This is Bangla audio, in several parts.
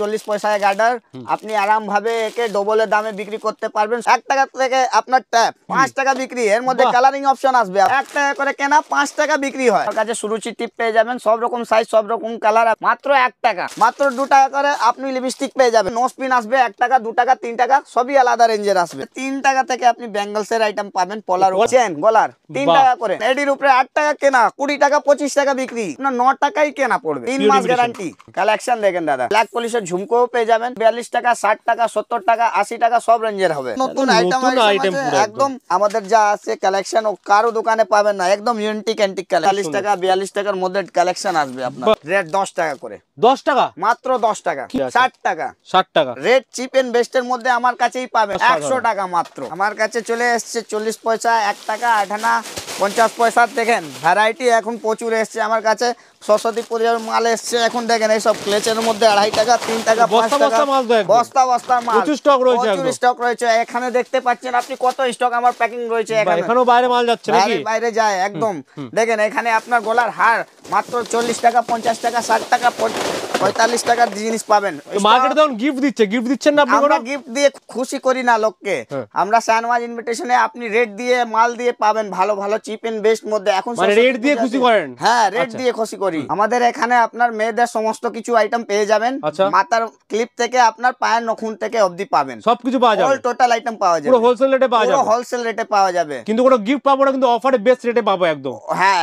চল্লিশ পয়সায় গার্ডার আপনি আরামভাবে একে ডবলের দামে বিক্রি করতে পারবেন এক টাকা থেকে আপনার ট্যাপ পাঁচ টাকা বিক্রি এর মধ্যে কালারিং অপশন আসবে এক টাকা করে কেনা পাঁচ টাকা বিক্রি হয় আমার কাছে সুরুচি টিপ পেয়ে যাবেন সব রকম সাইজ সব রকম কালার মাত্র এক টাকা মাত্র দু টাকা করে আপনি লিপস্টিক পেয়ে যাবেন নোস পিন আসবে এক টাকা দু টাকা তিন টাকা সবই আলাদা রেঞ্জের আসবে তিন টাকা থেকে আপনি ব্যাঙ্গলস এর আইটেম পাবেন পলার চেন গলার তিন টাকা করে এডির উপরে আট টাকা কেনা কুড়ি টাকা পঁচিশ টাকা বিক্রি আপনার ন টাকাই কেনা পড়বে তিন মাস গ্যারান্টি কালেকশন দেখেন দাদা ব্ল্যাক পলিশের ঝুমকো পেয়ে যাবেন বিয়াল্লিশ টাকা ষাট টাকা সত্তর টাকা আশি টাকা সব রেঞ্জের হবে নতুন আইটেম একদম আমাদের যা আছে কালেকশন কারো দোকানে পাবেন না একদম ইউনিটিক অ্যান্টিক চাল্লিশ টাকা বিয়াল্লিশ টাকার মধ্যে কালেকশন আসবে আপনার রেট দশ টাকা করে দশ টাকা মাত্র দশ টাকা ষাট টাকা ষাট টাকা রেট চিপ এন্ড বেস্ট এর মধ্যে আমার কাছেই পাবে একশো টাকা মাত্র আমার কাছে চলে এসছে চল্লিশ পয়সা এক টাকা আঠানা পঞ্চাশ পয়সা দেখেন ভ্যারাইটি এখন প্রচুর এসছে আমার কাছে সরস্বতী পূজার মাল এসছে এখন দেখেন এইসব ক্লেচের মধ্যে আড়াই টাকা তিন টাকা বস্তা বস্তা মাল স্টক রয়েছে স্টক রয়েছে এখানে দেখতে পাচ্ছেন আপনি কত স্টক আমার প্যাকিং রয়েছে এখানে বাইরে মাল যাচ্ছে বাইরে যায় একদম দেখেন এখানে আপনার গোলার হার মাত্র চল্লিশ টাকা পঞ্চাশ টাকা ষাট টাকা পঁয়তাল্লিশ টাকার জিনিস পাবেন গিফট দিচ্ছে গিফট দিচ্ছেন না আমরা গিফট দিয়ে খুশি করি না লোককে হ্যাঁ। আমরা সানওয়াজ ইনভিটেশনে আপনি রেট দিয়ে মাল দিয়ে পাবেন ভালো ভালো চিপ এন্ড বেস্ট মধ্যে এখন মানে রেট হ্যাঁ, আচ্ছা। দিয়ে খুশি করেন হ্যাঁ রেট দিয়ে খুশি করেন করি আমাদের এখানে আপনার মেয়েদের সমস্ত কিছু আইটেম পেয়ে যাবেন আচ্ছা। মাথার ক্লিপ থেকে আপনার পায়ের নখুন থেকে অবধি পাবেন সবকিছু পাওয়া যাবে টোটাল আইটেম পাওয়া যাবে হোলসেল রেটে পাওয়া যাবে হোলসেল রেটে পাওয়া যাবে কিন্তু কোনো গিফট পাবো না কিন্তু অফারে বেস্ট রেটে পাবো একদম হ্যাঁ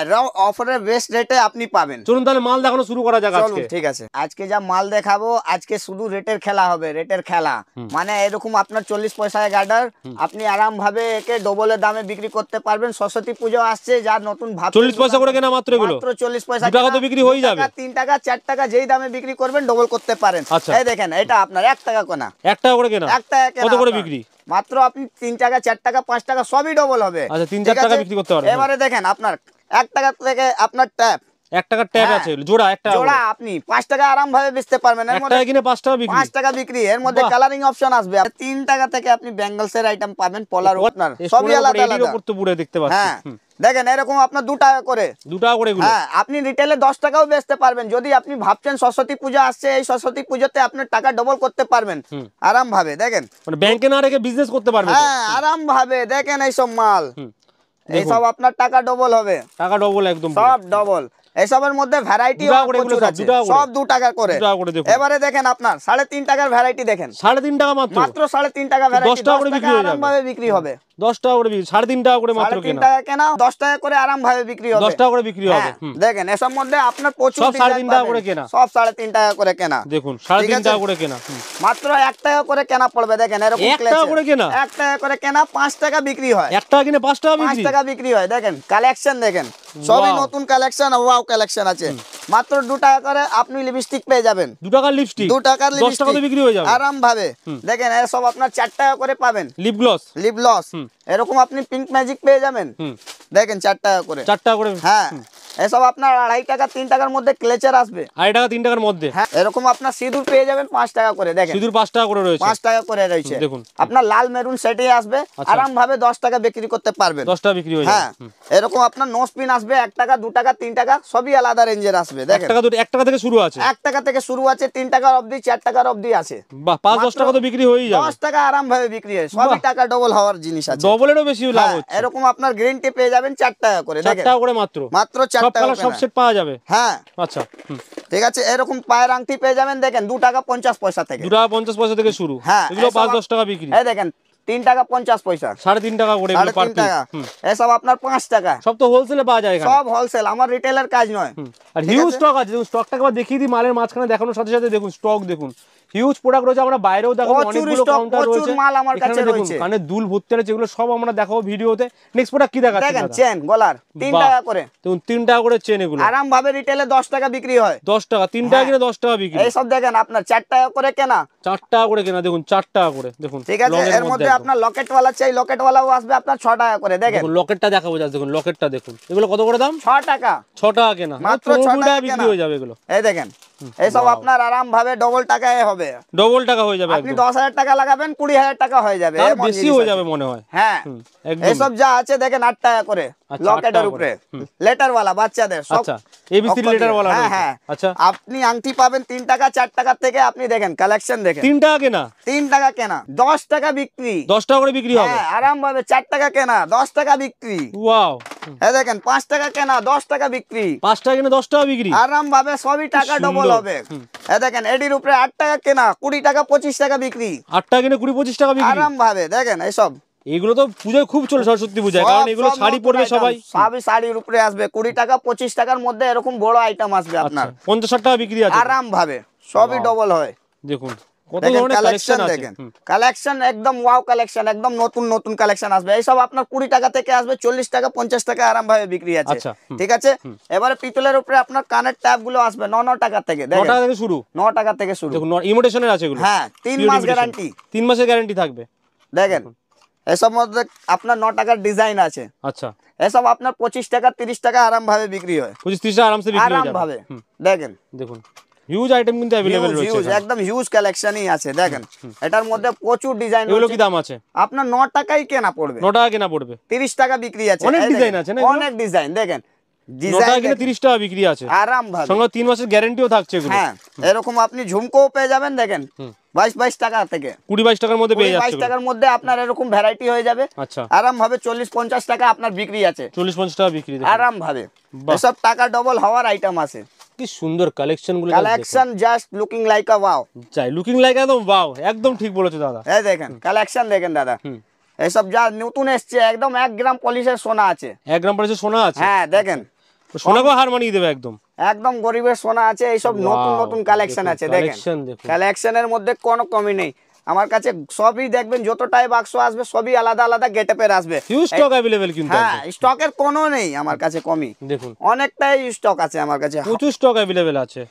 অফারের বেস্ট রেটে আপনি পাবেন চলুন তাহলে মাল দেখানো শুরু করা যাক আজকে ঠিক আছে আজকে যা মাল দেখাবো আজকে শুধু রেটের খেলা হবে রেটের খেলা মানে এরকম আপনার চল্লিশ পয়সায় গার্ডার আপনি আরাম ভাবে একে ডবলের দামে বিক্রি করতে পারবেন সরস্বতী পুজো আসছে যা নতুন ভাব চল্লিশ পয়সা করে কেনা মাত্র মাত্র চল্লিশ পয়সা তো বিক্রি হয়ে যাবে তিন টাকা চার টাকা যেই দামে বিক্রি করবেন ডবল করতে পারেন আচ্ছা। এই দেখেন এটা আপনার এক টাকা কোনা এক টাকা করে কেনা এক টাকা কত করে বিক্রি মাত্র আপনি তিন টাকা চার টাকা পাঁচ টাকা সবই ডবল হবে আচ্ছা তিন চার টাকা বিক্রি করতে পারবেন এবারে দেখেন আপনার এক টাকা থেকে আপনার ট্যাপ হ্যাঁ। আপনি রিটেলে হ্যাঁ। হ্যাঁ, দশ টাকাও বেচতে পারবেন যদি আপনি ভাবছেন সরস্বতী পূজা আসছে এই সরস্বতী পুজোতে আপনার টাকা ডবল করতে পারবেন আরাম ভাবে দেখেন ব্যাংকে মানে না রেখে বিজনেস করতে পারবেন হ্যাঁ আরাম ভাবে দেখেন এইসব মাল এইসব আপনার টাকা ডবল হবে টাকা ডবল একদম সব ডবল এসবের মধ্যে ভ্যারাইটি সব দু টাকা করে এবারে দেখেন আপনার সাড়ে তিন টাকার ভ্যারাইটি দেখেন সাড়ে তিন টাকা মাত্র সাড়ে তিন টাকা ভ্যারাইটি ভাবে বিক্রি হবে দশ টাকা করে সাড়ে তিন টাকা করে কেনা দশ টাকা করে বিক্রি হবে দশ টাকা করে বিক্রি হবে হ্যাঁ, দেখেন এসব মধ্যে আপনার প্রচুর সাড়ে তিন টাকা করে কেনা সব সাড়ে তিন টাকা করে কেনা দেখুন সাড়ে তিন টাকা করে কেনা মাত্র এক টাকা করে কেনা পড়বে দেখেন এরকম এক টাকা করে কেনা করে কেনা পাঁচ টাকা বিক্রি হয় এক টাকা কিনে পাঁচ টাকা টাকা বিক্রি হয় দেখেন কালেকশন দেখেন সবই নতুন কালেকশন ওয়াও কালেকশন আছে মাত্র দু টাকা করে আপনি লিপস্টিক পেয়ে যাবেন 2 টাকার লিপস্টিক দু টাকার লিপস্টিক বিক্রি হয়ে যাবে আরাম ভাবে দেখেন সব আপনার চার টাকা করে পাবেন লিপ গ্লস লিপ গ্লস এরকম আপনি পিঙ্ক ম্যাজিক পেয়ে যাবেন দেখেন চার টাকা করে চার টাকা করে হ্যাঁ এসব আপনার আড়াই টাকা তিন টাকার মধ্যে ক্লেচার আসবে আড়াই টাকা তিন টাকার মধ্যে হ্যাঁ এরকম আপনার সিঁদুর পেয়ে যাবেন পাঁচ টাকা করে দেখেন সিঁদুর পাঁচ টাকা করে রয়েছে পাঁচ টাকা করে রয়েছে দেখুন আপনার লাল মেরুন সেটে আসবে আচ্ছা। আরাম ভাবে দশ টাকা বিক্রি করতে পারবেন দশ টাকা বিক্রি হ্যাঁ এরকম আপনার নোস পিন আসবে এক টাকা দু টাকা তিন টাকা সবই আলাদা রেঞ্জের আসবে দেখেন এক টাকা থেকে শুরু আছে এক টাকা থেকে শুরু আছে তিন টাকার অবধি চার টাকার অবধি আছে বাহ পাঁচ দশ টাকা তো বিক্রি হয়ে যাবে দশ টাকা আরাম ভাবে বিক্রি হয় সবই টাকা ডবল হওয়ার জিনিস আছে ডবলেরও বেশি লাভ হ্যাঁ, এরকম আপনার গ্রিন টি পেয়ে যাবেন চার টাকা করে দেখেন টাকা করে মাত্র মাত্র চার হ্যাঁ। আচ্ছা, হ্যাঁ, তিন টাকা পঞ্চাশ পয়সা সাড়ে তিন টাকা করে আপনার পাঁচ টাকা সব তো পাওয়া যায় সব হোলসেল আমার কাজ নয় স্টক আছে দেখিয়ে দিই মালের মাঝখানে দেখানোর সাথে সাথে দেখুন স্টক দেখুন হিউজ প্রোডাক্ট রয়েছে আমরা বাইরেও দেখাবো অনেকগুলো মাল আমার কাছে রয়েছে মানে দুল ভর্তি আছে যেগুলো সব আমরা দেখাবো ভিডিওতে নেক্সট প্রোডাক্ট কি দেখাচ্ছি দেখেন চেন গলার 3 টাকা করে দেখুন 3 টাকা করে চেন এগুলো আরাম ভাবে রিটেলে 10 টাকা বিক্রি হয় 10 টাকা 3 টাকা হ্যাঁ। কিনে 10 টাকা বিক্রি এই সব দেখেন আপনার 4 টাকা করে কেনা 4 টাকা করে কেনা দেখুন 4 টাকা করে দেখুন ঠিক আছে এর মধ্যে আপনার লকেট ওয়ালা চাই লকেট ওয়ালাও আসবে আপনার 6 টাকা করে দেখেন লকেটটা দেখাবো যা দেখুন লকেটটা দেখুন এগুলো কত করে দাম 6 টাকা 6 টাকা কেনা মাত্র 6 টাকা বিক্রি হয়ে যাবে এগুলো এই দেখেন এইসব আপনার আরাম ভাবে ডবল টাকায় হবে ডবল টাকা হয়ে যাবে আপনি দশ হাজার টাকা লাগাবেন কুড়ি হাজার টাকা হয়ে যাবে বেশি হয়ে যাবে হ্যাঁ এইসব যা আছে দেখেন আট টাকা করে আচ্ছা, আচ্ছা, হ্যাঁ, হ্যাঁ। আচ্ছা। আপনি আংটি পাবেন টাকা থেকে আপনি দেখেন কালেকশন দেখেন টাকা কেনা টাকা কেনা টাকা বিক্রি 10 টাকা করে বিক্রি হবে হ্যাঁ, আরাম ভাবে টাকা কেনা টাকা বিক্রি দেখেন পাঁচ টাকা কেনা দশ টাকা বিক্রি পাঁচ টাকা কেনা দশ টাকা বিক্রি আরাম ভাবে সবই টাকা ডবল হবে দেখেন এটির উপরে আট টাকা কেনা কুড়ি টাকা পঁচিশ টাকা বিক্রি আট টাকা কিনে কুড়ি পঁচিশ টাকা বিক্রি আরাম ভাবে দেখেন এইসব এগুলো তো পূজায় খুব চলে সরস্বতী পূজায় কারণ এগুলো শাড়ি পরবে সবাই সবই শাড়ির উপরে আসবে কুড়ি টাকা পঁচিশ টাকার মধ্যে এরকম বড় আইটেম আসবে আচ্ছা, আপনার পঞ্চাশ টাকা বিক্রি আছে আরাম ভাবে সবই ডবল হয় দেখুন কালেকশন দেখেন কালেকশন একদম ওয়াও কালেকশন একদম নতুন নতুন কালেকশন আসবে আপনার টাকা থেকে আসবে চল্লিশ টাকা পঞ্চাশ টাকা আরাম ভাবে বিক্রি আছে আচ্ছা, ঠিক আছে এবারে পিতলের উপরে আপনার কানের ট্যাপ গুলো আসবে ন ন টাকা থেকে শুরু ন টাকা থেকে শুরু ইমিটেশনের আছে হ্যাঁ তিন মাস গ্যারান্টি তিন মাসের গ্যারান্টি থাকবে দেখেন এসব মধ্যে আপনার ন টাকার ডিজাইন আছে আচ্ছা এসব আপনার পঁচিশ টাকা তিরিশ টাকা আরাম ভাবে বিক্রি হয় পঁচিশ তিরিশ আরাম ভাবে দেখেন দেখুন কি দাম আছে আপনার ন টাকাই কেনা পড়বে কেনা পড়বে তিরিশ টাকা বিক্রি আছে অনেক ডিজাইন আছে অনেক ডিজাইন দেখেন আরাম ভাবে তিন মাসের গ্যারান্টিও থাকছে হ্যাঁ এরকম আপনি ঝুমকোও পেয়ে যাবেন দেখেন বাইশ বাইশ টাকা থেকে কুড়ি বাইশ টাকার মধ্যে বাইশ টাকার মধ্যে আপনার ভ্যারাইটি হয়ে যাবে আচ্ছা। আরাম ভাবে চল্লিশ পঞ্চাশ টাকা আপনার বিক্রি আছে কি সুন্দর কালেকশন গুলো just looking like looking like একদম ঠিক বলেছো দাদা দেখেন কালেকশন দেখেন দাদা এসব যা নতুন এসছে একদম এক গ্রাম পলিশের সোনা আছে এক গ্রাম পলিশের সোনা আছে হ্যাঁ দেখেন সোনা হার মানিয়ে দেবে একদম একদম গরিবের সোনা আছে এইসব নতুন নতুন কালেকশন আছে দেখেন কালেকশনের মধ্যে কোনো কমি নেই আমার কাছে সবই দেখবেন যতটাই বাক্স আসবে সবই আলাদা আলাদা গেটআপের আসবে স্টক अवेलेबल কিন্তু হ্যাঁ স্টকের কোনো নেই আমার কাছে কমি দেখুন অনেকটাই স্টক আছে আমার কাছে প্রচুর স্টক अवेलेबल আছে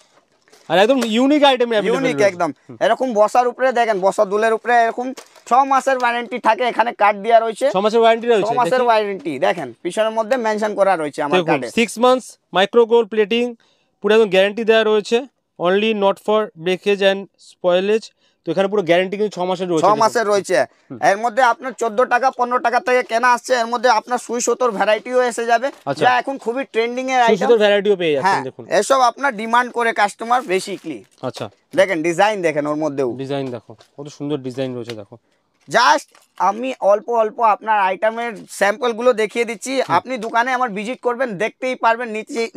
আর একদম ইউনিক আইটেম ইউনিক একদম এরকম বসার উপরে দেখেন বসা দুলের উপরে এরকম ছ মাসের ওয়ারেন্টি থাকে এখানে কার্ড দেওয়া রয়েছে ছ মাসের ওয়ারেন্টি রয়েছে ছ মাসের ওয়ারেন্টি দেখেন পিছনের মধ্যে মেনশন করা রয়েছে আমার কার্ডে 6 মান্থস মাইক্রো গোল্ড প্লেটিং পুরো একদম গ্যারান্টি দেওয়া রয়েছে only not for breakage and spoilage তো এখানে পুরো গ্যারান্টি কিন্তু ছ মাসের রয়েছে ছ মাসের রয়েছে এর মধ্যে আপনার চোদ্দ টাকা পনেরো টাকা থেকে কেনা আসছে এর মধ্যে আপনার সুই সুতোর ভ্যারাইটিও এসে যাবে আচ্ছা। যা এখন খুবই ট্রেন্ডিং এর আইটেম ভ্যারাইটিও পেয়ে যাচ্ছেন হ্যাঁ, দেখুন এসব আপনার ডিমান্ড করে কাস্টমার বেসিক্যালি আচ্ছা দেখেন ডিজাইন দেখেন ওর মধ্যেও ডিজাইন দেখো কত সুন্দর ডিজাইন রয়েছে দেখো জাস্ট আমি অল্প অল্প আপনার আইটেমের স্যাম্পলগুলো দেখিয়ে দিচ্ছি আপনি দোকানে আমার ভিজিট করবেন দেখতেই পারবেন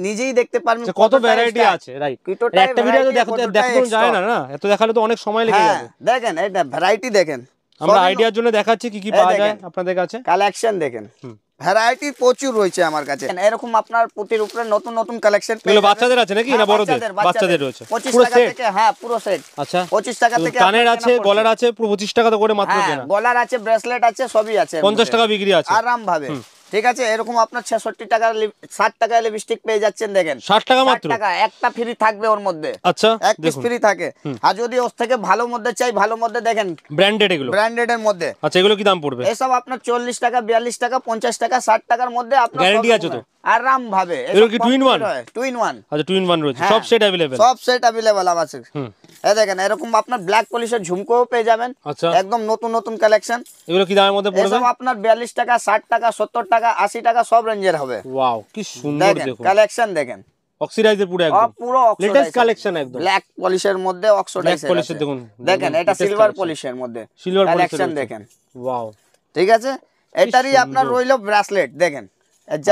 নিজেই দেখতে পারবেন কত ভ্যারাইটি আছে রাইট একটা ভিডিও তো দেখতে দেখতে যায় না না এত দেখালে তো অনেক সময় লেগে হ্যাঁ, যাবে দেখেন এটা ভ্যারাইটি দেখেন আমরা আইডিয়ার জন্য দেখাচ্ছি কি কি পাওয়া যায় আপনাদের কাছে কালেকশন দেখেন হুম ভ্যারাইটি প্রচুর রয়েছে আমার কাছে এরকম আপনার পুটির উপরে নতুন নতুন কালেকশন বাচ্চাদের আছে নাকি না হ্যাঁ, বড়দের বাচ্চাদের রয়েছে 25 টাকা থেকে হ্যাঁ পুরো সেট আচ্ছা 25 টাকা থেকে কানের আছে গলার আছে পুরো 25 টাকা করে মাত্র হ্যাঁ, কেনা গলার আছে ব্রেসলেট আছে সবই আছে 50 টাকা বিক্রি আছে আরাম ভাবে ঠিক আছে এরকম আপনার ছেষট্টি টাকা ষাট টাকা লিপস্টিক পেয়ে যাচ্ছেন দেখেন ষাট টাকা মাত্র টাকা একটা ফ্রি থাকবে ওর মধ্যে আচ্ছা এক পিস ফ্রি থাকে আর যদি ওর থেকে ভালো মধ্যে চাই ভালো মধ্যে দেখেন ব্র্যান্ডেড এগুলো ব্র্যান্ডেড এর মধ্যে আচ্ছা এগুলো কি দাম পড়বে এসব আপনার চল্লিশ টাকা বিয়াল্লিশ টাকা পঞ্চাশ টাকা ষাট টাকার মধ্যে আপনার গ্যারান্টি আছে তো আরাম রাম ভাবে কি টুইন ওয়ান টুইন ওয়ান আচ্ছা টুইন ওয়ান রয়েছে হ্যাঁ, সব সেট अवेलेबल সব সেট अवेलेबल আছে এই দেখেন এরকম আপনার ব্ল্যাক পলিশের ঝুমকোও পেয়ে যাবেন আচ্ছা। একদম নতুন নতুন কালেকশন এগুলো কি দামের মধ্যে পড়বে আপনার 42 টাকা 60 টাকা 70 টাকা 80 টাকা সব রেঞ্জের হবে ওয়াও কি সুন্দর কালেকশন দেখেন অক্সিডাইজার পুরো একদম পুরো লেটেস্ট কালেকশন একদম ব্ল্যাক পলিশের মধ্যে অক্সিডাইজার ব্ল্যাক দেখুন দেখেন এটা সিলভার পলিশের মধ্যে সিলভার কালেকশন দেখেন ওয়াও ঠিক আছে এটারই আপনার রইলো ব্রেসলেট দেখেন আচ্ছা,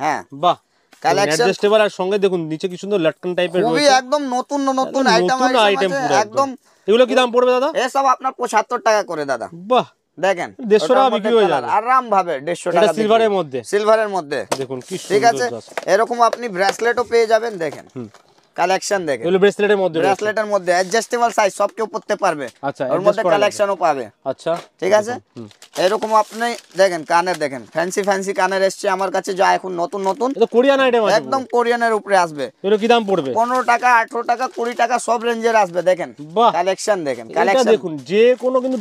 হ্যাঁ। একদম এগুলো কি দাম পড়বে দাদা এসব আপনার টাকা করে দাদা বাহ দেখেন দেড়শো টাকা আরাম ভাবে দেড়শো টাকা সিলভারের মধ্যে সিলভারের মধ্যে দেখুন ঠিক আছে এরকম আপনি ও পেয়ে যাবেন দেখেন কালেকশন এগুলো ব্রেসলেটের মধ্যে ব্রেসলেটের মধ্যে অ্যাডজাস্টেবল সাইজ সব কেউ পড়তে পারবে আচ্ছা মধ্যে কালেকশনও পাবে আচ্ছা ঠিক আছে এরকম আপনি দেখেন কানের দেখেন ফ্যান্সি ফ্যান্সি কানের আমার কাছে যা এখন নতুন নতুন কোরিয়ান আইটেম একদম কোরিয়ানের উপরে আসবে কি দাম পড়বে 15 টাকা 18 টাকা 20 টাকা সব রেঞ্জের আসবে দেখেন কালেকশন দেখেন কালেকশন দেখুন যে কোনো কিন্তু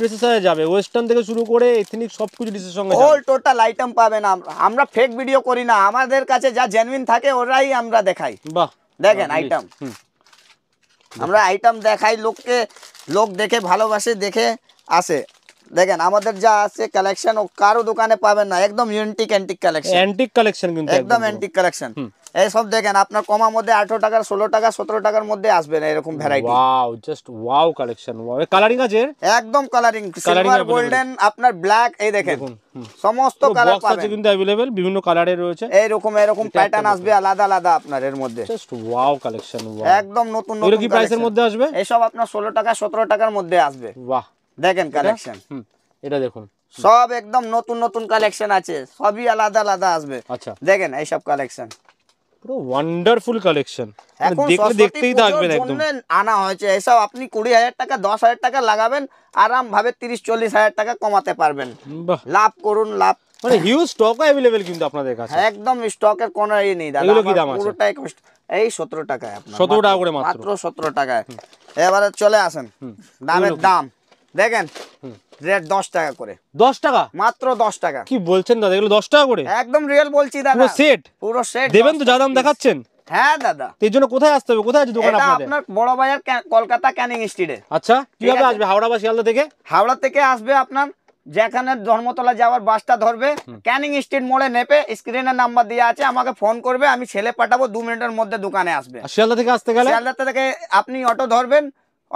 যাবে ওয়েস্টার্ন থেকে শুরু করে এথনিক সবকিছু ড্রেসের সঙ্গে অল টোটাল আইটেম পাবেন আমরা আমরা ফেক ভিডিও করি না আমাদের কাছে যা জেনুইন থাকে ওরাই আমরা দেখাই বাহ দেখেন আইটেম আমরা আইটেম দেখাই লোককে লোক দেখে ভালোবাসে দেখে আসে দেখেন আমাদের যা আছে কালেকশন ও কারো দোকানে পাবেন না একদম unique antique collection antique collection কিন্তু একদম অ্যান্টিক কালেকশন এই সব দেখেন আপনার কমার মধ্যে 18 টাকা 16 টাকা 17 টাকার মধ্যে আসবে না এরকম variety wow just wow collection wow colouring আছে একদম কালারিং সিলভার গোল্ডেন আপনার ব্ল্যাক এই দেখেন সমস্ত কালার পাবেন কিন্তু अवेलेबल বিভিন্ন কালারে রয়েছে এই রকম এরকম প্যাটার্ন আসবে আলাদা আলাদা আপনার এর মধ্যে জাস্ট ওয়াও কালেকশন ওয়াও একদম নতুন নতুন এর কি প্রাইসের মধ্যে আসবে এই সব আপনার 16 টাকা 17 টাকার মধ্যে আসবে ওয়াও দেখেন কালেকশন এটা দেখুন সব একদম নতুন নতুন কালেকশন আছে সবই আলাদা আলাদা আসবে আচ্ছা দেখেন এইসব কালেকশন পুরো ওয়ান্ডারফুল কালেকশন দেখতেই থাকবেন একদম আনা হয়েছে এসব আপনি কুড়ি হাজার টাকা দশ হাজার টাকা লাগাবেন আরাম ভাবে তিরিশ চল্লিশ হাজার টাকা কমাতে পারবেন লাভ করুন লাভ মানে হিউজ স্টক কিন্তু আপনাদের কাছে একদম স্টকের কোনো ই নেই দাদা কি দাম আছে পুরোটাই কষ্ট এই সতেরো টাকায় আপনার টাকা করে মাত্র টাকায় এবারে চলে আসেন দামের দাম দেখেন রেট দশ টাকা করে দশ টাকা মাত্র দশ টাকা কি বলছেন দাদা এগুলো দশ টাকা করে একদম রিয়েল বলছি দাদা সেট পুরো সেট দেবেন তো যা দাম দেখাচ্ছেন হ্যাঁ দাদা কোথায় আসতে হবে কোথায় কলকাতা ক্যানিং স্ট্রিটে আচ্ছা কিভাবে আসবে হাওড়া বা শিয়ালদা থেকে হাওড়া থেকে আসবে আপনার যেখানে যাওয়ার বাসটা ধরবে ক্যানিং স্ট্রিট মোড়ে স্ক্রিনের নাম্বার দেওয়া আছে আমাকে ফোন করবে আমি ছেলে পাঠাবো দু মিনিটের মধ্যে দোকানে আসবে শিয়ালদা থেকে আসতে গেলে শিয়ালদা থেকে আপনি অটো ধরবেন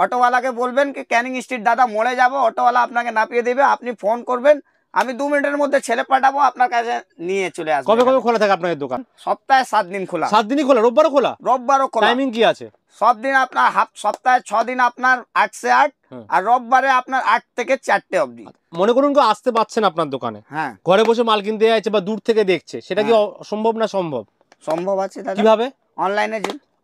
অটোওয়ালাকে বলবেন কি ক্যানিং স্ট্রিট দাদা মোড়ে যাব অটোওয়ালা আপনাকে নাপিয়ে দেবে আপনি ফোন করবেন আমি দু মিনিটের মধ্যে ছেলে পাঠাবো আপনার কাছে নিয়ে চলে আসবো কবে কবে খোলা থাকে আপনার দোকান সপ্তাহে সাত দিন খোলা সাত দিনই খোলা রোববারও খোলা রোববারও খোলা টাইমিং কি আছে সব দিন আপনার হাফ সপ্তাহে ছ দিন আপনার আট সে আট আর রোববারে আপনার আট থেকে চারটে অবধি মনে করুন কেউ আসতে পারছেন আপনার দোকানে হ্যাঁ ঘরে বসে মাল কিনতে যাচ্ছে বা দূর থেকে দেখছে সেটা কি হ্যাঁ। সম্ভব না সম্ভব সম্ভব আছে কিভাবে অনলাইনে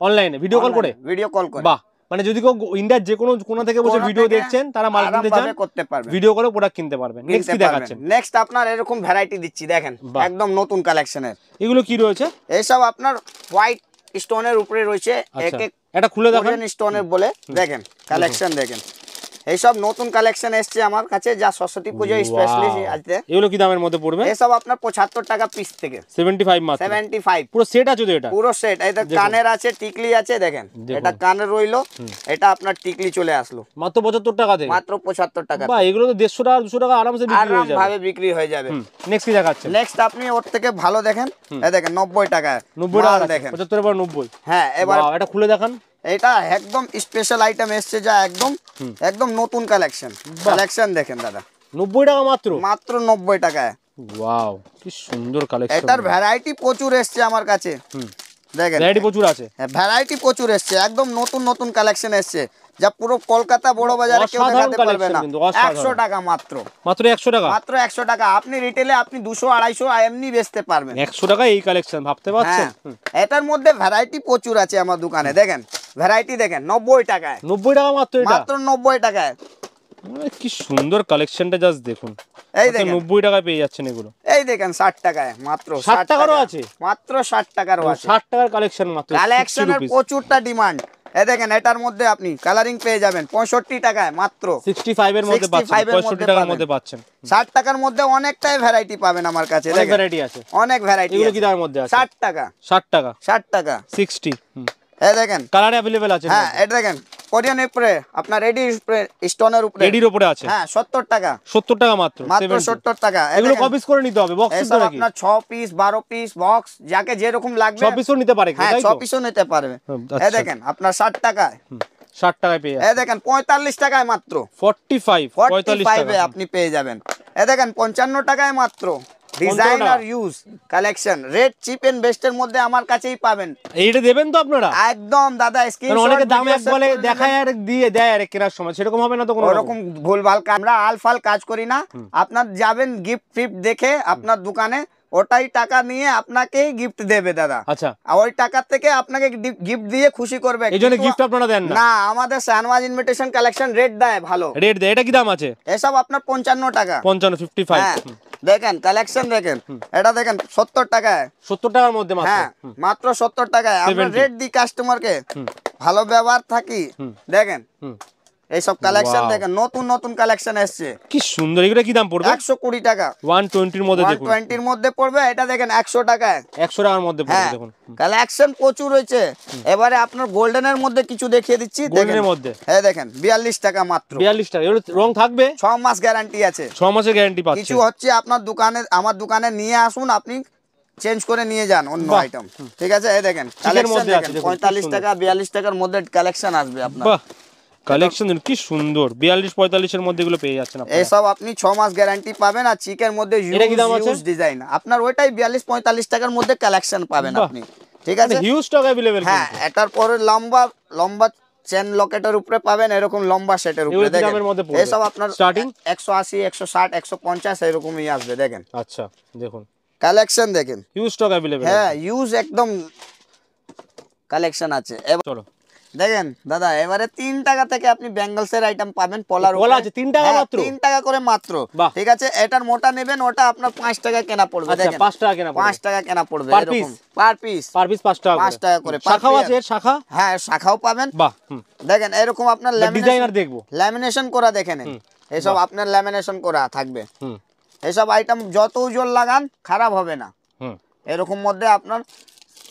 অনলাইনে ভিডিও কল করে ভিডিও কল করে বাহ মানে যদি কেউ ইন্ডিয়ার যে কোনো কোনা থেকে বসে ভিডিও দেখছেন তারা মাল কিনতে চান করতে পারবেন ভিডিও করে প্রোডাক্ট কিনতে পারবেন নেক্সট কি দেখাচ্ছেন নেক্সট আপনার এরকম ভ্যারাইটি দিচ্ছি দেখেন একদম নতুন কালেকশনের এগুলো কি রয়েছে এসব আপনার হোয়াইট স্টোনের উপরে রয়েছে আচ্ছা। এক এক এটা খুলে দেখেন স্টোনের বলে দেখেন কালেকশন দেখেন এইসব নতুন কালেকশন এসছে আমার কাছে যা সরস্বতী পুজো স্পেশালি আছে এগুলো কি দামের মধ্যে পড়বে এসব আপনার 75 টাকা পিস থেকে 75 মাত্র 75 পুরো সেট আছে তো এটা পুরো সেট এটা কানের আছে টিকলি আছে দেখেন এটা কানে রইলো এটা আপনার টিকলি চলে আসলো মাত্র 75 টাকা দিয়ে মাত্র 75 টাকা বা এগুলো তো 150 টাকা 200 টাকা আরামসে বিক্রি হয়ে যাবে ভাবে বিক্রি হয়ে যাবে নেক্সট কি দেখাচ্ছে নেক্সট আপনি ওর থেকে ভালো দেখেন এই দেখেন 90 টাকা 90 টাকা দেখেন 75 এর পর 90 হ্যাঁ এবার এটা খুলে দেখান এটা একদম স্পেশাল আইটেম এসছে যা একদম একদম নতুন কালেকশন কালেকশন দেখেন দাদা নব্বই টাকা মাত্র মাত্র নব্বই টাকায় ওয়াও কি সুন্দর কালেকশন এটার ভ্যারাইটি প্রচুর এসছে আমার কাছে হ্যাঁ, নতুন কালেকশন যা পুরো কলকাতা বড় কেউ পারবে না টাকা মাত্র টাকা মাত্র টাকা আপনি রিটেলে আপনি এমনি বেচতে পারবেন হ্যাঁ। এটার মধ্যে ভ্যারাইটি প্রচুর আছে আমার দোকানে দেখেন ভ্যারাইটি দেখেন নব্বই টাকায় নব্বই টাকা মাত্র মাত্র নব্বই টাকায় মানে কি সুন্দর কালেকশনটা জাস্ট দেখুন এই দেখেন নব্বই টাকায় পেয়ে যাচ্ছেন এগুলো এই দেখেন ষাট টাকায় মাত্র ষাট টাকারও আছে মাত্র ষাট টাকারও আছে ষাট টাকার কালেকশন মাত্র কালেকশনের প্রচুরটা ডিমান্ড এই দেখেন এটার মধ্যে আপনি কালারিং পেয়ে যাবেন পঁয়ষট্টি টাকায় মাত্র সিক্সটি ফাইভ এর মধ্যে পঁয়ষট্টি টাকার মধ্যে পাচ্ছেন ষাট টাকার মধ্যে অনেকটাই ভ্যারাইটি পাবেন আমার কাছে ভ্যারাইটি আছে অনেক ভ্যারাইটি মধ্যে আছে ষাট টাকা ষাট টাকা ষাট টাকা সিক্সটি হ্যাঁ, পঞ্চান্ন হ্যাঁ, যাকে নিতে পারে হ্যাঁ, নিতে আচ্ছা। আপনার টাকায় দেখেন টাকায় মাত্র আপনি পেয়ে যাবেন দেখেন টাকায় মাত্র designer use collection red cheap and best এর মধ্যে আমার কাছেই পাবেন এইটা দেবেন তো আপনারা একদম দাদা স্ক্রিন অনেকে দাম এক বলে দেখায় আর দিয়ে দেয় আর কেনার সময় সেরকম হবে না তো কোনো রকম ভুলভাল আমরা আলফাল কাজ করি না আপনার যাবেন গিফট ফিফট দেখে আপনার দোকানে ওটাই টাকা নিয়ে আপনাকেই গিফট দেবে দাদা আচ্ছা ওই টাকা থেকে আপনাকে গিফট দিয়ে খুশি করবে এইজন্য গিফট আপনারা দেন না আমাদের সানওয়াজ ইনভিটেশন কালেকশন রেট দেয় ভালো রেট দেয় এটা কি দাম আছে এসব আপনার 55 টাকা 55 55 হ্যাঁ দেখেন কালেকশন দেখেন এটা দেখেন সত্তর টাকায় সত্তর টাকার মধ্যে হ্যাঁ মাত্র সত্তর টাকায় আমরা রেট দিই কাস্টমারকে ভালো ব্যবহার থাকি দেখেন কালেকশন দেখেন নতুন নতুন কালেকশন কি সুন্দর কি দাম পড়বে টাকা মধ্যে মধ্যে পড়বে এটা দেখেন টাকার মধ্যে কালেকশন হ্যাঁ, প্রচুর এবারে আপনার মধ্যে কিছু দেখিয়ে দিচ্ছি মধ্যে হ্যাঁ দেখেন টাকা মাত্র টাকা রং থাকবে ছ মাস গ্যারান্টি আছে মাসের গ্যারান্টি পাচ্ছেন কিছু হচ্ছে আপনার দোকানে আমার দোকানে নিয়ে আসুন আপনি চেঞ্জ করে নিয়ে যান অন্য আইটেম ঠিক আছে এই দেখেন কালেকশন দেখেন পঁয়তাল্লিশ টাকা বিয়াল্লিশ টাকার মধ্যে কালেকশন আসবে আপনার কালেকশন কি সুন্দর 42 45 এর মধ্যে এগুলো পেয়ে যাচ্ছেন আপনারা এই আপনি 6 মাস গ্যারান্টি পাবেন আর চিকের মধ্যে হিউজ ডিজাইন আপনার ওইটাই 42 45 টাকার মধ্যে কালেকশন পাবেন আপনি ঠিক আছে হিউজ স্টক अवेलेबल হ্যাঁ এটার পরে লম্বা লম্বা চেন লকেটের উপরে পাবেন এরকম লম্বা সেটের উপরে দেখেন এসব আপনার স্টার্টিং 180 160 150 এরকমই আসবে দেখেন আচ্ছা দেখুন কালেকশন দেখেন হিউজ স্টক अवेलेबल হ্যাঁ ইউজ একদম কালেকশন আছে চলো দেখেন দাদা এবারে তিন টাকা থেকে আপনি বেঙ্গলস এর আইটেম পাবেন পলার আছে তিন টাকা হ্যাঁ, মাত্র তিন টাকা করে মাত্র ঠিক আছে এটার মোটা নেবেন ওটা আপনার পাঁচ টাকা কেনা পড়বে আচ্ছা, দেখেন পাঁচ টাকা কেনা পাঁচ টাকা কেনা পড়বে পার পিস পার পিস পাঁচ টাকা পাঁচ টাকা করে আছে শাখা হ্যাঁ শাখাও পাবেন বাহ দেখেন এরকম আপনার ডিজাইনার দেখবো ল্যামিনেশন করা দেখেন এসব আপনার ল্যামিনেশন করা থাকবে এসব আইটেম যত উজ্জ্বল লাগান খারাপ হবে না এরকম মধ্যে আপনার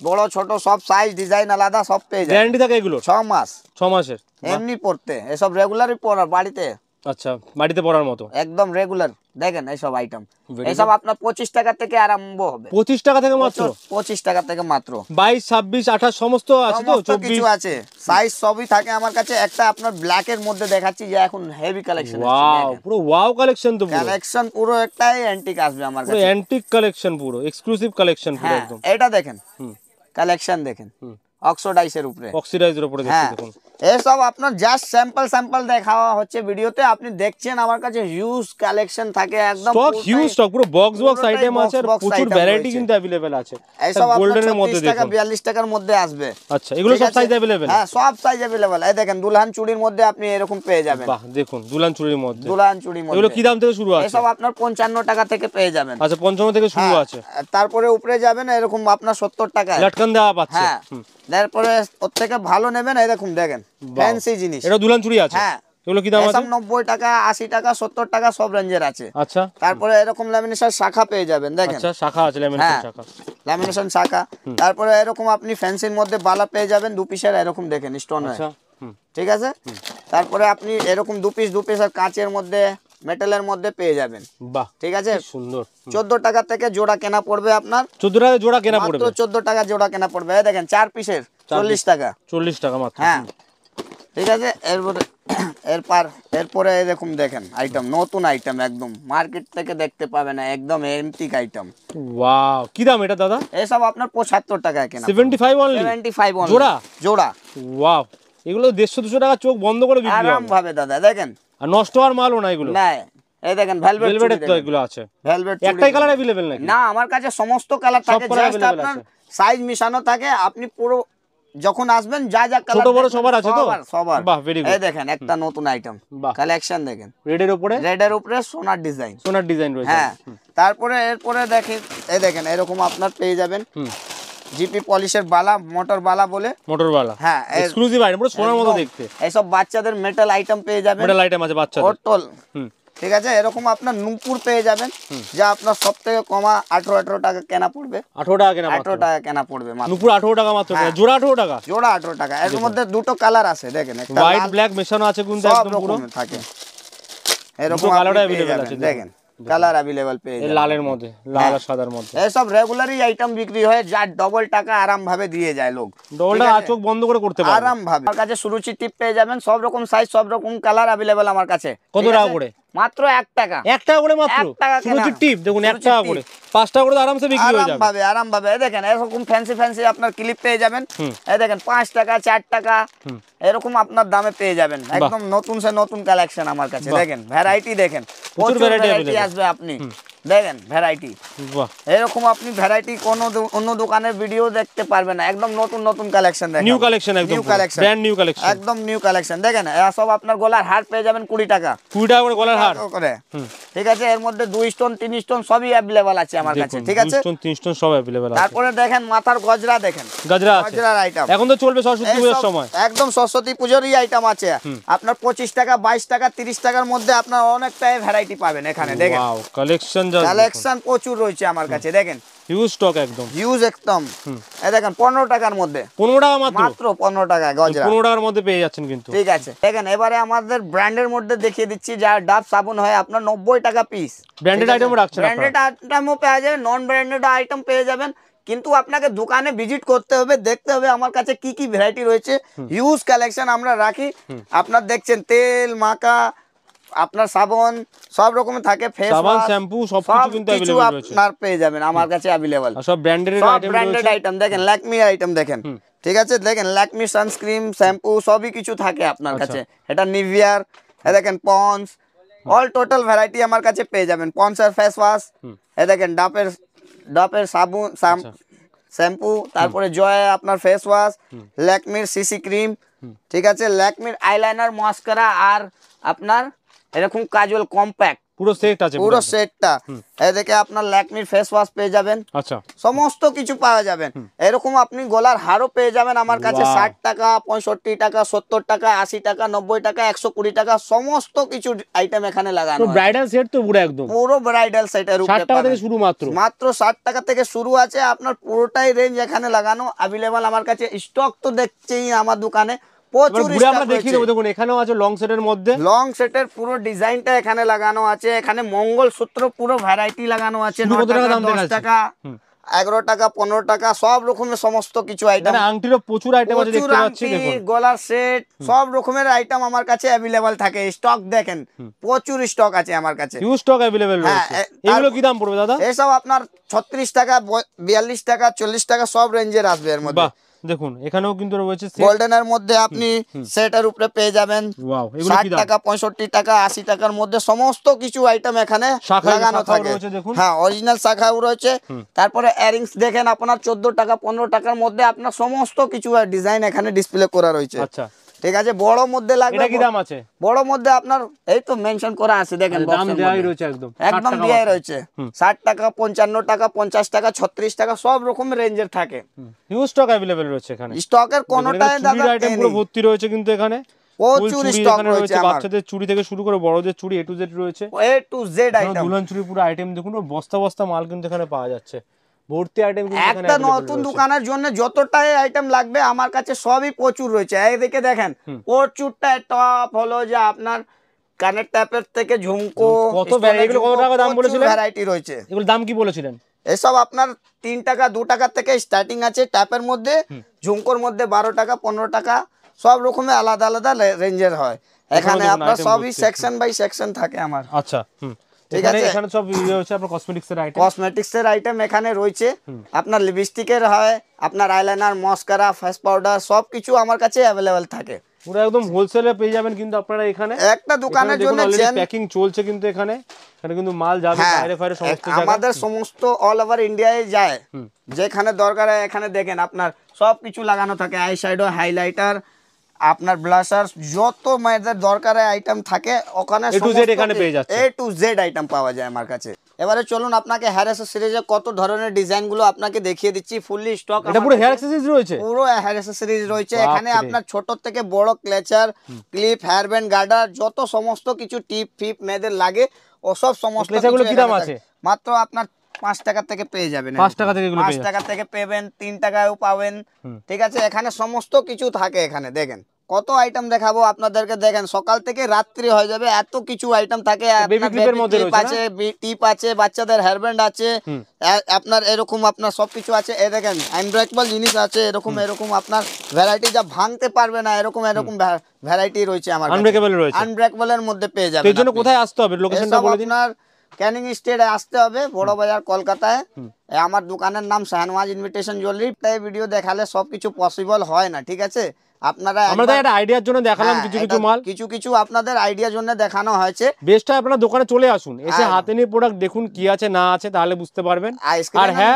বড় ছোট সব সাইজ ডিজাইন আলাদা সব পেয়ে যায় গ্যারান্টি থাকে এগুলো 6 মাস 6 মাসের এমনি পড়তে এসব রেগুলারই পড়া বাড়িতে আচ্ছা বাড়িতে পড়ার মতো একদম রেগুলার দেখেন এইসব আইটেম এইসব আপনার পঁচিশ টাকা থেকে আরম্ভ হবে পঁচিশ টাকা থেকে মাত্র পঁচিশ টাকা থেকে মাত্র বাইশ ছাব্বিশ আঠাশ সমস্ত আছে তো কিছু আছে সাইজ সবই থাকে আমার কাছে একটা আপনার ব্ল্যাক এর মধ্যে দেখাচ্ছি যে এখন হেভি কালেকশন ওয়াও পুরো ওয়াও কালেকশন তো কালেকশন পুরো একটাই অ্যান্টিক আসবে আমার কাছে অ্যান্টিক কালেকশন পুরো এক্সক্লুসিভ কালেকশন পুরো হ্যাঁ, একদম এটা দেখেন হুম কালেকশন দেখেন অক্সোডাইসের উপরে অক্সিডাইজের উপরে হ্যাঁ। দেখুন এসব আপনার জাস্ট স্যাম্পল স্যাম্পল দেখাওয়া হচ্ছে ভিডিওতে আপনি দেখছেন আমার কাছে হিউজ কালেকশন থাকে একদম স্টক হিউজ স্টক পুরো বক্স বক্স আইটেম আছে আর প্রচুর ভ্যারাইটি কিন্তু अवेलेबल আছে এসব গোল্ডেন এর মধ্যে টাকা 42 টাকার মধ্যে আসবে আচ্ছা এগুলো সব সাইজ अवेलेबल হ্যাঁ সব সাইজ अवेलेबल এই দেখেন দুলহান চুড়ির মধ্যে আপনি এরকম পেয়ে যাবেন বাহ দেখুন দুলহান চুড়ির মধ্যে দুলহান চুড়ির মধ্যে এগুলো কি দাম থেকে শুরু আছে এসব আপনার 55 টাকা থেকে পেয়ে যাবেন আচ্ছা 55 থেকে শুরু হ্যাঁ, আছে তারপরে উপরে যাবেন এরকম আপনার 70 টাকা লটকন দেওয়া পাচ্ছে হ্যাঁ তারপরে ওর থেকে ভালো নেবেন এই দেখুন দেখেন ফ্যান্সি জিনিস এটা দুলান চুড়ি আছে হ্যাঁ এগুলো কি দাম আছে 90 টাকা 80 টাকা 70 টাকা সব রেঞ্জের আছে আচ্ছা তারপরে এরকম ল্যামিনেশন শাখা পেয়ে যাবেন দেখেন আচ্ছা শাখা আছে ল্যামিনেশন শাখা ল্যামিনেশন শাখা তারপরে এরকম আপনি ফ্যান্সির মধ্যে বালা পেয়ে যাবেন দু পিসের এরকম দেখেন স্টোন আচ্ছা, ঠিক আছে তারপরে আপনি এরকম দু পিস দু পিস আর কাঁচের মধ্যে মেটালের মধ্যে পেয়ে যাবেন বাহ ঠিক আছে সুন্দর 14 টাকা থেকে জোড়া কেনা পড়বে আপনার 14 টাকা জোড়া কেনা পড়বে মাত্র 14 টাকা জোড়া কেনা পড়বে দেখেন চার পিসের 40 টাকা 40 টাকা মাত্র হ্যাঁ ঠিক আছে এরপরে এরপর এরপরে এরকম দেখেন আইটেম নতুন আইটেম একদম মার্কেট থেকে দেখতে পাবে না একদম এন্টিক আইটেম ওয়াও কি দাম এটা দাদা এসব আপনার 75 টাকা কেন 75 অনলি 75 অনলি জোড়া জোড়া ওয়াও এগুলো 150 200 টাকা চোখ বন্ধ করে বিক্রি আরাম ভাবে দাদা দেখেন আর নষ্ট হওয়ার মালও না এগুলো না এই দেখেন ভেলভেট ভেলভেট তো এগুলো আছে ভেলভেট একটাই কালার अवेलेबल নাকি না আমার কাছে সমস্ত কালার থাকে জাস্ট আপনার সাইজ মিশানো থাকে আপনি পুরো যখন আসবেন যা যা কালার ছোট বড় সবার আছে তো সবার বাহ ভেরি গুড এই দেখেন একটা নতুন আইটেম কালেকশন দেখেন রেড এর উপরে রেড এর উপরে সোনার ডিজাইন সোনার ডিজাইন রয়েছে হ্যাঁ তারপরে এরপরে দেখেন এই দেখেন এরকম আপনার পেয়ে যাবেন জিপি পলিশের বালা মোটর বালা বলে মোটর বালা হ্যাঁ এক্সক্লুসিভ আইটেম পুরো সোনার মতো দেখতে এইসব বাচ্চাদের মেটাল আইটেম পেয়ে যাবেন মেটাল আইটেম আছে বাচ্চাদের টোটাল হুম ঠিক আছে এরকম আপনার নুপুর পেয়ে যাবেন যা আপনার সব থেকে কমা আঠারো আঠারো টাকা কেনা পড়বে আঠারো টাকা কেনা আঠারো টাকা কেনা পড়বে নুপুর আঠারো টাকা মাত্র হ্যাঁ। জোড়া আঠারো টাকা জোড়া আঠারো টাকা এর মধ্যে দুটো কালার আছে দেখেন হোয়াইট ব্ল্যাক মেশানো আছে কিন্তু থাকে এরকম দেখেন কালার अवेलेबल পেয়ে যাবেন লালের মধ্যে লাল হ্যাঁ। আর সাদার মধ্যে এই সব রেগুলারই আইটেম বিক্রি হয় যা ডবল টাকা আরাম ভাবে দিয়ে যায় লোক ডবল টাকা চোখ বন্ধ করে করতে পারবে আরাম ভাবে আমার কাছে সুরুচি টিপ পেয়ে যাবেন সব রকম সাইজ সব রকম কালার अवेलेबल আমার কাছে কত টাকা করে মাত্র 1 টাকা 1 টাকা করে মাত্র সুরুচি টিপ দেখুন 1 টাকা করে 5 টাকা করে আরামসে বিক্রি হয়ে যাবে আরাম ভাবে আরাম ভাবে এই দেখেন এরকম ফ্যান্সি ফ্যান্সি আপনার ক্লিপ পেয়ে যাবেন এই দেখেন 5 টাকা 4 টাকা এরকম আপনার দামে পেয়ে যাবেন একদম নতুন সে নতুন কালেকশন আমার কাছে দেখেন ভ্যারাইটি দেখেন প্রচুর ভ্যারাইটি আসবে আপনি দেখেন ভ্যারাইটি এরকম আপনি ভ্যারাইটি কোন অন্য দোকানের ভিডিও দেখতে পারবেন না একদম নতুন নতুন কালেকশন নিউ কালেকশন একদম ব্র্যান্ড নিউ কালেকশন একদম নিউ কালেকশন দেখেন সব আপনার গলার হার পেয়ে যাবেন 20 টাকা 20 টাকা করে গলার হার করে ঠিক আছে এর মধ্যে 2 স্টোন 3 স্টোন সবই अवेलेबल আছে আমার কাছে ঠিক আছে 2 স্টোন 3 স্টোন সব अवेलेबल আছে তারপরে দেখেন মাথার গজরা দেখেন গজরা আছে গজরার আইটেম এখন তো চলবে সরস্বতী পূজার সময় একদম সরস্বতী পূজারই আইটেম আছে আপনার 25 টাকা 22 টাকা 30 টাকার মধ্যে আপনার অনেকটাই ভ্যারাইটি পাবেন এখানে দেখেন ওয়াও কালেকশন কালেকশন প্রচুর রয়েছে আমার কাছে দেখেন হিউজ স্টক একদম হিউজ একদম এই দেখেন 15 টাকার মধ্যে 15 টাকা মাত্র মাত্র 15 টাকা গজরা 15 টাকার মধ্যে পেয়ে যাচ্ছেন কিন্তু ঠিক আছে দেখেন এবারে আমাদের ব্র্যান্ডের মধ্যে দেখিয়ে দিচ্ছি যা ডাব হয় আপনার 90 টাকা পিস ব্র্যান্ডেড রাখছেন ব্র্যান্ডেড আইটেমও পেয়ে যাবেন নন ব্র্যান্ডেড আইটেম পেয়ে যাবেন কিন্তু আপনাকে দোকানে ভিজিট করতে হবে দেখতে হবে আমার কাছে কি কি ভ্যারাইটি রয়েছে হিউজ কালেকশন আমরা রাখি আপনার দেখছেন তেল মাখা আপনার সাবন সব রকমের থাকে ফেজ ওয়াশ সাবন শ্যাম্পু সবকিছু আপনার পেয়ে যাবেন আমার কাছে अवेलेबल সব ব্র্যান্ডের আইটেম দেখেন লাকমি আইটেম দেখেন ঠিক আছে দেখেন লাকমি সানস্ক্রিম শ্যাম্পু সবই কিছু থাকে আপনার কাছে এটা নিভিয়ার এ দেখেন পন্স অল টোটাল ভ্যারাইটি আমার কাছে পেয়ে যাবেন পন্স আর ফেজ ওয়াশ এ দেখেন ডাপের ডাপের সাবন শ্যাম্পু তারপরে জয়া আপনার face wash Lakme CC cream ঠিক আছে লাকমি আইলাইনার মাসকারা আর আপনার এরকম কাজল কম্প্যাক্ট পুরো সেট আছে পুরো সেটটা এদিকে আপনার ল্যাকমির ফেস ওয়াশ পেয়ে যাবেন আচ্ছা সমস্ত কিছু পাওয়া যাবেন এরকম আপনি গলার হারও পেয়ে যাবেন আমার কাছে ষাট টাকা পঁয়ষট্টি টাকা সত্তর টাকা আশি টাকা নব্বই টাকা একশো কুড়ি টাকা সমস্ত কিছু আইটেম এখানে লাগানো ব্রাইডাল সেট তো পুরো একদম পুরো ব্রাইডাল সেটের উপরে টাকা থেকে শুরু মাত্র মাত্র ষাট টাকা থেকে শুরু আছে আপনার পুরোটাই রেঞ্জ এখানে লাগানো অ্যাভেলেবল আমার কাছে স্টক তো দেখছেই আমার দোকানে প্রচুর এখানে লাগানো আছে এখানে মঙ্গল সূত্র পুরো ভ্যারাইটি লাগানো আছে এগারো টাকা পনেরো টাকা সেট সব রকমের আইটেম আমার কাছে থাকে স্টক দেখেন প্রচুর স্টক আছে আমার কাছে স্টক হ্যাঁ, কি দাম পড়বে দাদা এসব আপনার টাকা বিয়াল্লিশ টাকা চল্লিশ টাকা সব রেঞ্জের আসবে এর মধ্যে দেখুন এখানেও কিন্তু রয়েছে এর মধ্যে আপনি সেটার উপরে পেয়ে যাবেন ষাট টাকা পঁয়ষট্টি টাকা আশি টাকার মধ্যে সমস্ত কিছু আইটেম এখানে লাগানো থাকে হ্যাঁ অরিজিনাল শাখাও রয়েছে তারপরে ইয়ারিংস দেখেন আপনার চোদ্দ টাকা পনেরো টাকার মধ্যে আপনার সমস্ত কিছু ডিজাইন এখানে ডিসপ্লে করা রয়েছে আচ্ছা ঠিক আছে বড় মধ্যে লাগবে এটা কি দাম আছে বড় মধ্যে আপনার এই তো মেনশন করা আছে দেখেন দাম দেয়াই রয়েছে একদম একদম দেয়াই রয়েছে 60 টাকা 55 টাকা 50 টাকা 36 টাকা সব রকম রেঞ্জের থাকে হিউজ স্টক अवेलेबल রয়েছে এখানে স্টকের কোনটায় দাদা আইটেম পুরো ভর্তি রয়েছে কিন্তু এখানে প্রচুর স্টক রয়েছে বাচ্চাদের চুড়ি থেকে শুরু করে বড়দের চুড়ি এ টু জেড রয়েছে এ টু জেড আইটেম দুলন চুড়ি পুরো আইটেম দেখুন বস্তা বস্তা মাল কিন্তু এখানে পাওয়া যাচ্ছে ভর্তি আইটেম একটা নতুন দোকানের জন্য যতটাই আইটেম লাগবে আমার কাছে সবই প্রচুর রয়েছে এইদিকে দেখেন প্রচুরটা টপ হলো যে আপনার কানের ট্যাপের থেকে ঝুমকো কত ভ্যারাইটি রয়েছে এগুলো দাম কি বলেছিলেন এসব আপনার তিন টাকা দু টাকা থেকে স্টার্টিং আছে ট্যাপের মধ্যে ঝুমকোর মধ্যে বারো টাকা পনেরো টাকা সব রকমের আলাদা আলাদা রেঞ্জের হয় এখানে আপনার সবই সেকশন বাই সেকশন থাকে আমার আচ্ছা আইটেম ইয়ে এখানে রয়েছে আপনার হয় আপনার পাউডার সবকিছু আমার কাছে থাকে একদম পেয়ে যাবেন কিন্তু আপনারা এখানে একটা দোকানের জন্য প্যাকিং চলছে কিন্তু এখানে এখানে কিন্তু মাল যাবে হ্যাঁ, আমাদের সমস্ত অল ওভার ইন্ডিয়া যায় যেখানে দরকার হয় এখানে দেখেন আপনার সবকিছু লাগানো থাকে আই শ্যাডো হাইলাইটার আপনার ব্লাসার যত মেয়েদের দরকার আইটেম থাকে ওখানে এ টু জেড আইটেম পাওয়া যায় আমার কাছে এবারে চলুন আপনাকে হেয়ার অ্যাসেসরিজে কত ধরনের ডিজাইন গুলো আপনাকে দেখিয়ে দিচ্ছি ফুললি স্টক এটা পুরো হেয়ার রয়েছে পুরো হেয়ার অ্যাসেসরিজ রয়েছে এখানে আপনার ছোট থেকে বড় clutcher clip hair band garter যত সমস্ত কিছু টিপ ফিপ মেয়েদের লাগে ও সব সমস্ত ক্লেচারগুলো কি দাম আছে মাত্র আপনার পাঁচ টাকা থেকে পেয়ে যাবেন পাঁচ টাকা থেকে পাঁচ টাকা থেকে পেবেন তিন টাকাও পাবেন ঠিক আছে এখানে সমস্ত কিছু থাকে এখানে দেখেন কত আইটেম দেখাবো আপনাদেরকে দেখেন সকাল থেকে রাত্রি হয়ে যাবে এত কিছু আইটেম থাকে টিপ আছে বাচ্চাদের হেয়ারব্যান্ড আছে আপনার এরকম আপনার সবকিছু আছে এ দেখেন আনব্রেকেবল জিনিস আছে এরকম এরকম আপনার ভ্যারাইটি যা ভাঙতে পারবে না এরকম এরকম ভ্যারাইটি রয়েছে আমার আনব্রেকেবল রয়েছে আনব্রেকেবলের মধ্যে পেয়ে যাবেন এর জন্য কোথায় আসতে হবে লোকেশনটা বলে দিন আপনার कैनिंग स्टेटে আসতে হবে বড় বাজার কলকাতায় এই আমার দোকানের নাম শাহানওয়াজ ইনভিটেশন জোলারি এই ভিডিও দেখালে সব কিছু পসিবল হয় না ঠিক আছে আপনারা জন্য হ্যাঁ, কিছু কিছু মাল কিছু কিছু আপনাদের আইডিয়ার জন্য দেখানো হয়েছে দোকানে চলে আসুন এসে হ্যাঁ। হাতে নিয়ে প্রোডাক্ট দেখুন কি আছে না আছে বুঝতে পারবেন আর হ্যাঁ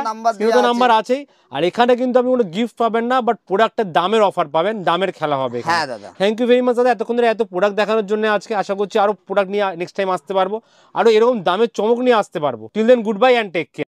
আছেই আর এখানে কিন্তু আপনি কোনো গিফট পাবেন না বাট প্রোডাক্টের দামের অফার পাবেন দামের খেলা হবে হ্যাঁ দাদা থ্যাংক ইউ ভেরি মাচ দাদা এতক্ষণ ধরে এত প্রোডাক্ট দেখানোর জন্য আজকে আশা করছি আরো প্রোডাক্ট নিয়ে নেক্সট টাইম আসতে পারবো আরো এরকম দামের চমক নিয়ে আসতে পারবো till then good bye and take care